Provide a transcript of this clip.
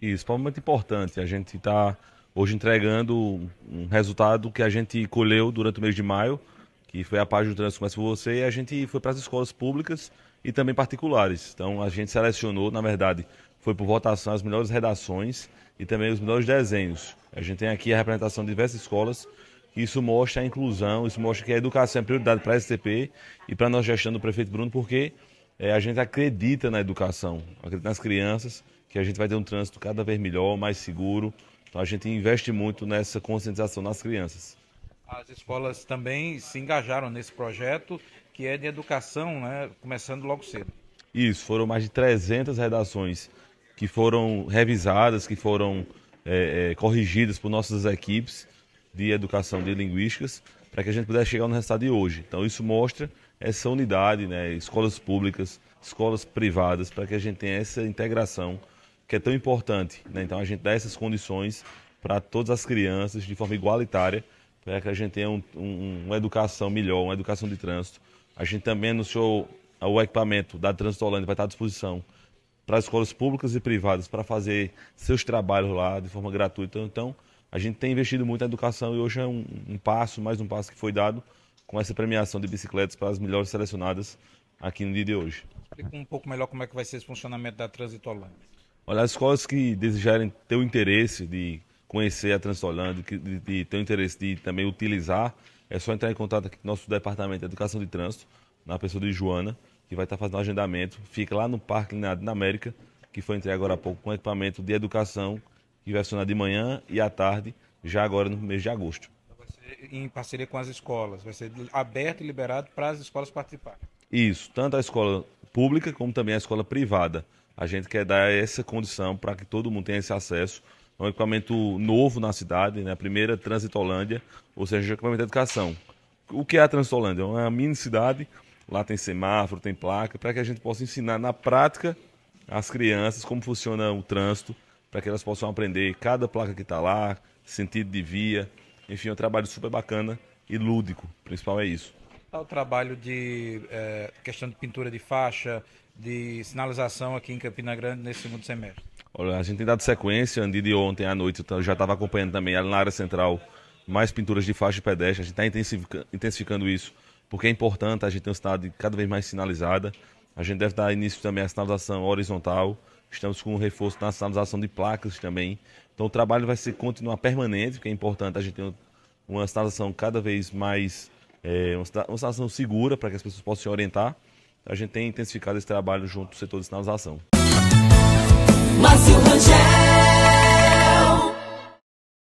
Isso, um muito importante. A gente está hoje entregando um resultado que a gente colheu durante o mês de maio, que foi a página do Trânsito Começa por Você, e a gente foi para as escolas públicas e também particulares. Então a gente selecionou, na verdade, foi por votação as melhores redações e também os melhores desenhos. A gente tem aqui a representação de diversas escolas, isso mostra a inclusão, isso mostra que a educação é prioridade para a STP e para a nossa gestão do prefeito Bruno, porque é, a gente acredita na educação, acredita nas crianças, que a gente vai ter um trânsito cada vez melhor, mais seguro. Então a gente investe muito nessa conscientização nas crianças. As escolas também se engajaram nesse projeto que é de educação, né, começando logo cedo. Isso, foram mais de 300 redações que foram revisadas, que foram é, é, corrigidas por nossas equipes de educação de linguísticas para que a gente pudesse chegar no resultado de hoje. Então isso mostra essa unidade, né? escolas públicas, escolas privadas, para que a gente tenha essa integração que é tão importante. Né? Então a gente dá essas condições para todas as crianças de forma igualitária, para que a gente tenha um, um, uma educação melhor, uma educação de trânsito. A gente também anunciou o equipamento da Trânsito Holanda, vai estar à disposição para as escolas públicas e privadas para fazer seus trabalhos lá de forma gratuita. Então, a gente tem investido muito na educação e hoje é um, um passo, mais um passo que foi dado com essa premiação de bicicletas para as melhores selecionadas aqui no dia de hoje. Explica um pouco melhor como é que vai ser esse funcionamento da Trânsito Holândia. Olha, as escolas que desejarem ter o interesse de conhecer a Trânsito Holândia, de, de, de ter o interesse de também utilizar, é só entrar em contato aqui com nosso departamento de Educação de Trânsito, na pessoa de Joana, que vai estar fazendo o agendamento. Fica lá no Parque Lineado na América, que foi entregue agora há pouco com equipamento de educação que vai funcionar de manhã e à tarde, já agora no mês de agosto. Então vai ser em parceria com as escolas, vai ser aberto e liberado para as escolas participarem. Isso, tanto a escola pública como também a escola privada. A gente quer dar essa condição para que todo mundo tenha esse acesso. É um equipamento novo na cidade, né? a primeira Transitolândia, ou seja, um equipamento de educação. O que é a Transitolândia? É uma mini cidade, lá tem semáforo, tem placa, para que a gente possa ensinar na prática as crianças como funciona o trânsito, para que elas possam aprender cada placa que está lá, sentido de via. Enfim, é um trabalho super bacana e lúdico, o principal é isso. É o trabalho de é, questão de pintura de faixa, de sinalização aqui em Campina Grande nesse segundo semestre? Olha, a gente tem dado sequência, Andy de ontem à noite, eu já estava acompanhando também ali na área central mais pinturas de faixa e pedestre, a gente está intensificando, intensificando isso, porque é importante, a gente tem uma cidade cada vez mais sinalizada, a gente deve dar início também à sinalização horizontal, Estamos com um reforço na sinalização de placas também. Então o trabalho vai ser continuar permanente, que é importante a gente ter uma sinalização cada vez mais é, uma sinalização segura para que as pessoas possam se orientar. A gente tem intensificado esse trabalho junto ao setor de sinalização. Márcio Rangel.